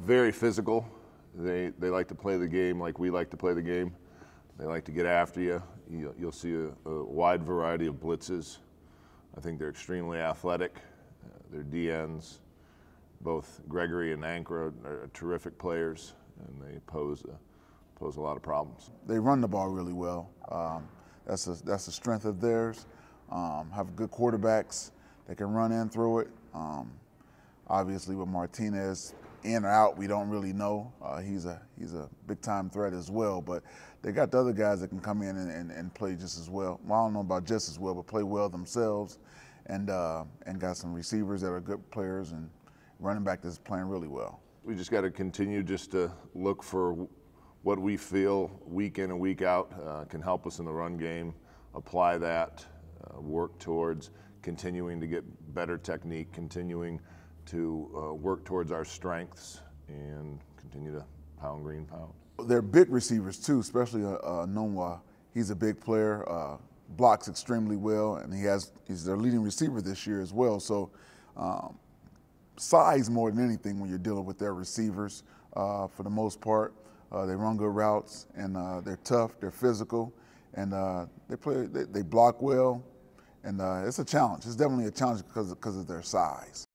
very physical. They, they like to play the game like we like to play the game. They like to get after you. You'll, you'll see a, a, wide variety of blitzes. I think they're extremely athletic. Uh, they're DNs, both Gregory and Ankra, are terrific players, and they pose a, pose a lot of problems. They run the ball really well. Um, that's a, that's a strength of theirs. Um, have good quarterbacks that can run in through it. Um, obviously, with Martinez in or out, we don't really know. Uh, he's a he's a big time threat as well, but they got the other guys that can come in and, and, and play just as well. well. I don't know about just as well, but play well themselves, and uh, and got some receivers that are good players and running back that's playing really well. We just got to continue just to look for what we feel week in and week out uh, can help us in the run game. Apply that, uh, work towards continuing to get better technique, continuing to uh, work towards our strengths and continue to pound green pound. They're big receivers too, especially uh, uh He's a big player, uh, blocks extremely well, and he has he's their leading receiver this year as well. So, um, size more than anything when you're dealing with their receivers. Uh, for the most part, uh, they run good routes and uh, they're tough, they're physical, and they play they, they, block well. And it's a challenge. It's definitely a challenge because because of their size.